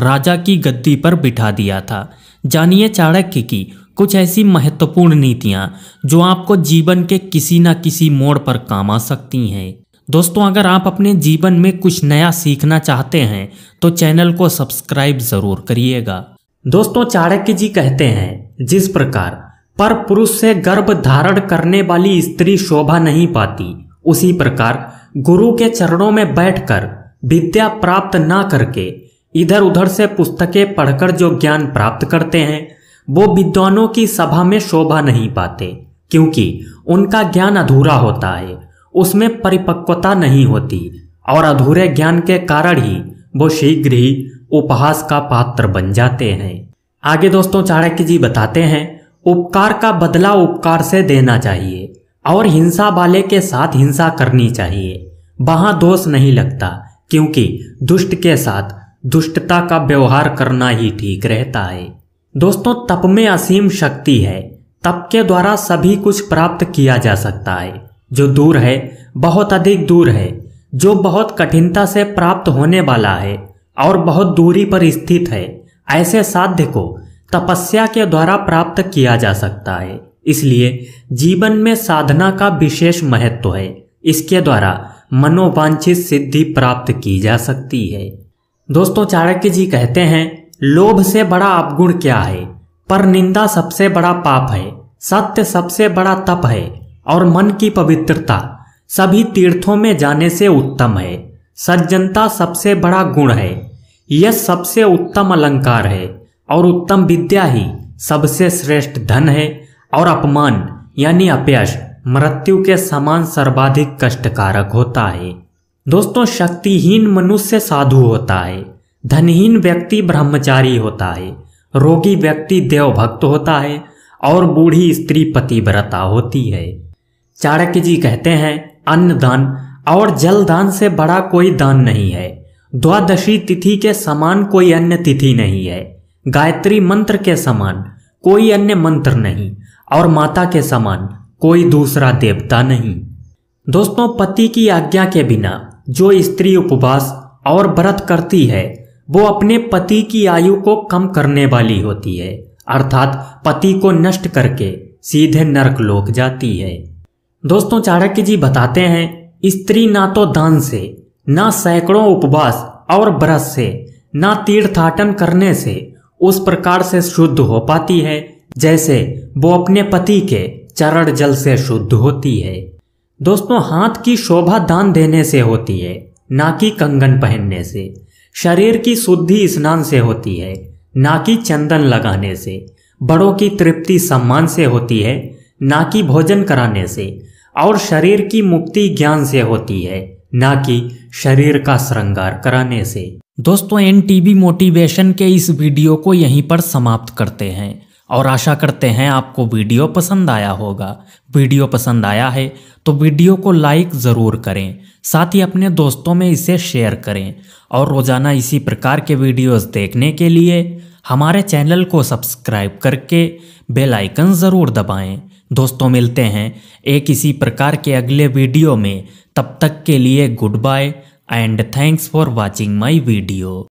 राजा की गद्दी पर बिठा दिया था जानिए चाणक्य की कुछ ऐसी महत्वपूर्ण नीतियाँ जो आपको जीवन के किसी न किसी मोड़ पर काम आ सकती हैं दोस्तों अगर आप अपने जीवन में कुछ नया सीखना चाहते हैं तो चैनल को सब्सक्राइब जरूर करिएगा दोस्तों चाणक्य जी कहते हैं जिस प्रकार पर पुरुष से गर्भ धारण करने वाली स्त्री शोभा नहीं पाती उसी प्रकार गुरु के चरणों में बैठकर विद्या प्राप्त ना करके इधर उधर से पुस्तकें पढ़कर जो ज्ञान प्राप्त करते हैं वो विद्वानों की सभा में शोभा नहीं पाते क्योंकि उनका ज्ञान अधूरा होता है उसमें परिपक्वता नहीं होती और अधूरे ज्ञान के कारण ही वो शीघ्र ही उपहास का पात्र बन जाते हैं आगे दोस्तों चाणक्य जी बताते हैं उपकार का बदला उपकार से देना चाहिए और हिंसा वाले के साथ हिंसा करनी चाहिए वहां दोष नहीं लगता क्योंकि दुष्ट के साथ दुष्टता का व्यवहार करना ही ठीक रहता है दोस्तों तप में असीम शक्ति है तप के द्वारा सभी कुछ प्राप्त किया जा सकता है जो दूर है बहुत अधिक दूर है जो बहुत कठिनता से प्राप्त होने वाला है और बहुत दूरी पर स्थित है ऐसे साध्य को तपस्या के द्वारा प्राप्त किया जा सकता है इसलिए जीवन में साधना का विशेष महत्व है इसके द्वारा मनोवांछित सिद्धि प्राप्त की जा सकती है दोस्तों चाणक्य जी कहते हैं लोभ से बड़ा अपगुण क्या है पर निंदा सबसे बड़ा पाप है सत्य सबसे बड़ा तप है और मन की पवित्रता सभी तीर्थों में जाने से उत्तम है सज्जनता सबसे बड़ा गुण है यह सबसे उत्तम अलंकार है और उत्तम विद्या ही सबसे श्रेष्ठ धन है और अपमान यानी अपयश मृत्यु के समान सर्वाधिक कष्टकारक होता है दोस्तों शक्तिहीन मनुष्य साधु होता है धनहीन व्यक्ति ब्रह्मचारी होता है रोगी व्यक्ति देवभक्त होता है और बूढ़ी स्त्री पतिव्रता होती है चाणक्य जी कहते हैं अन्न दान और जल दान से बड़ा कोई दान नहीं है द्वादशी तिथि के समान कोई अन्य तिथि नहीं है गायत्री मंत्र के समान कोई अन्य मंत्र नहीं और माता के समान कोई दूसरा देवता नहीं दोस्तों पति की आज्ञा के बिना जो स्त्री उपवास और व्रत करती है वो अपने पति की आयु को कम करने वाली होती है अर्थात पति को नष्ट करके सीधे नरक लोक जाती है दोस्तों चाणक्य जी बताते हैं स्त्री ना तो दान से ना सैकड़ों उपवास और व्रत से ना तीर्थाटन करने से उस प्रकार से शुद्ध हो पाती है जैसे वो अपने पति के चरण जल से शुद्ध होती है दोस्तों हाथ की शोभा दान देने से होती है ना कि कंगन पहनने से शरीर की शुद्धि स्नान से होती है ना कि चंदन लगाने से बड़ों की तृप्ति सम्मान से होती है ना कि भोजन कराने से और शरीर की मुक्ति ज्ञान से होती है ना कि शरीर का श्रृंगार कराने से दोस्तों एन मोटिवेशन के इस वीडियो को यहीं पर समाप्त करते हैं और आशा करते हैं आपको वीडियो पसंद आया होगा वीडियो पसंद आया है तो वीडियो को लाइक ज़रूर करें साथ ही अपने दोस्तों में इसे शेयर करें और रोज़ाना इसी प्रकार के वीडियोस देखने के लिए हमारे चैनल को सब्सक्राइब करके बेल आइकन ज़रूर दबाएं। दोस्तों मिलते हैं एक इसी प्रकार के अगले वीडियो में तब तक के लिए good bye and thanks for watching my video